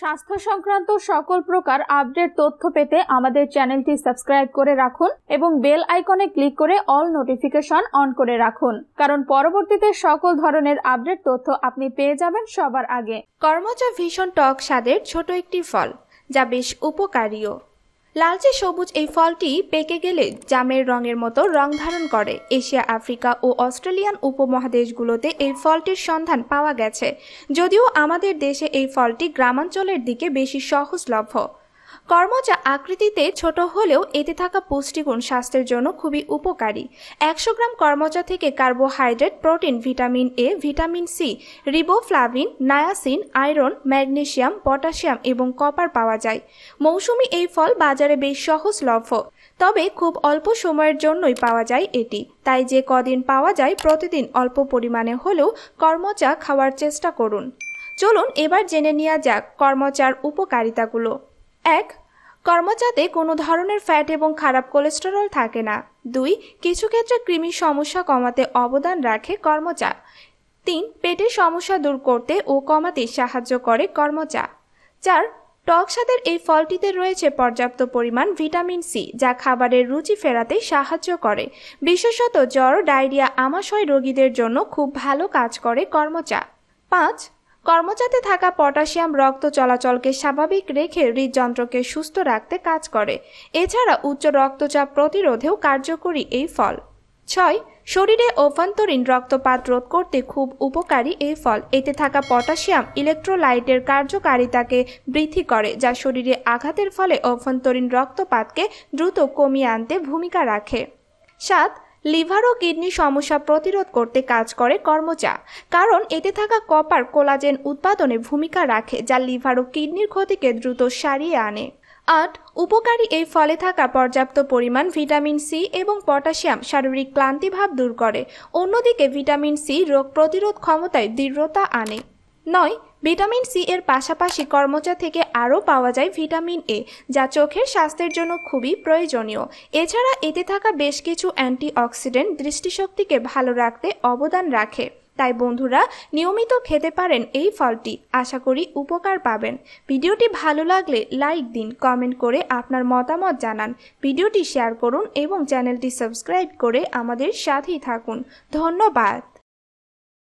স্বাস্থ্য সংক্রান্ত সকল প্রকার আপডেট তথ্য পেতে আমাদের চ্যানেলটি সাবস্ক্রাইব করে রাখুন এবং বেল আইকনে ক্লিক করে অল নোটিফিকেশন অন করে রাখুন কারণ পরবর্তীতে সকল ধরনের আপডেট তথ্য আপনি পেয়ে যাবেন সবার আগে কর্মচার ভীষণ টক স্বাদের ছোট একটি ফল যা বেশ উপকারীও লালচে সবুজ এই ফলটি পেকে গেলে জামের রঙের মতো রং ধারণ করে এশিয়া আফ্রিকা ও অস্ট্রেলিয়ান উপমহাদেশগুলোতে এই ফলটির সন্ধান পাওয়া গেছে যদিও আমাদের দেশে এই ফলটি গ্রামাঞ্চলের দিকে বেশি সহজলভ্য কর্মচা আকৃতিতে ছোট হলেও এতে থাকা পুষ্টিগুণ স্বাস্থ্যের জন্য খুবই উপকারী একশো গ্রাম কর্মচা থেকে carbohydrate protein vitamin A vitamin C riboflavin niacin iron magnesium potassium এবং কপার পাওয়া যায় মৌসুমি এই ফল বাজারে বেশ সহজলভ্য তবে খুব অল্প সময়ের জন্যই পাওয়া যায় এটি তাই যে কদিন পাওয়া যায় প্রতিদিন অল্প পরিমাণে হলেও কর্মচা খাওয়ার চেষ্টা করুন চলুন এবার জেনে নেওয়া যাক কর্মচার উপকারিতাগুলো এক কর্মচাতে কোনো ধরনের ফ্যাট এবং খারাপ কোলেস্টেরল থাকে না দুই কিছু ক্ষেত্রে কৃমি সমস্যা কমাতে অবদান রাখে কর্মচা তিন পেটের সমস্যা দূর করতে ও কমাতে সাহায্য করে কর্মচা চার টক স্বাদের এই ফলটিতে রয়েছে পর্যাপ্ত পরিমাণ ভিটামিন সি যা খাবারের রুচি ফেরাতে সাহায্য করে বিশেষত জ্বর ডায়রিয়া আমাশয় রোগীদের জন্য খুব ভালো কাজ করে কর্মচা পাঁচ কর্মচাতে থাকা পটাশিয়াম রক্ত চলাচলকে স্বাভাবিক রেখে হৃদযন্ত্রকে সুস্থ রাখতে কাজ করে এছাড়া উচ্চ রক্তচাপ প্রতিরোধেও কার্যকরী এই ফল ছয় শরীরে অভ্যন্তরীণ রক্তপাত রোধ করতে খুব উপকারী এই ফল এতে থাকা পটাশিয়াম ইলেকট্রোলাইটের কার্যকারিতাকে বৃদ্ধি করে যা শরীরে আঘাতের ফলে অভ্যন্তরীণ রক্তপাতকে দ্রুত কমিয়ে আনতে ভূমিকা রাখে সাত লিভার ও কিডনি সমস্যা প্রতিরোধ করতে কাজ করে কর্মচা কারণ এতে থাকা কপার কোলাজেন উৎপাদনে ভূমিকা রাখে যা লিভার ও কিডনির ক্ষতিকে দ্রুত সারিয়ে আনে আট উপকারী এই ফলে থাকা পর্যাপ্ত পরিমাণ ভিটামিন সি এবং পটাশিয়াম শারীরিক ক্লান্তিভাব দূর করে অন্যদিকে ভিটামিন সি রোগ প্রতিরোধ ক্ষমতায় দৃঢ়তা আনে নয় ভিটামিন সি এর পাশাপাশি কর্মচা থেকে আরও পাওয়া যায় ভিটামিন এ যা চোখের স্বাস্থ্যের জন্য খুবই প্রয়োজনীয় এছাড়া এতে থাকা বেশ কিছু অ্যান্টিঅক্সিডেন্ট দৃষ্টিশক্তিকে ভালো রাখতে অবদান রাখে তাই বন্ধুরা নিয়মিত খেতে পারেন এই ফলটি আশা করি উপকার পাবেন ভিডিওটি ভালো লাগলে লাইক দিন কমেন্ট করে আপনার মতামত জানান ভিডিওটি শেয়ার করুন এবং চ্যানেলটি সাবস্ক্রাইব করে আমাদের সাথেই থাকুন ধন্যবাদ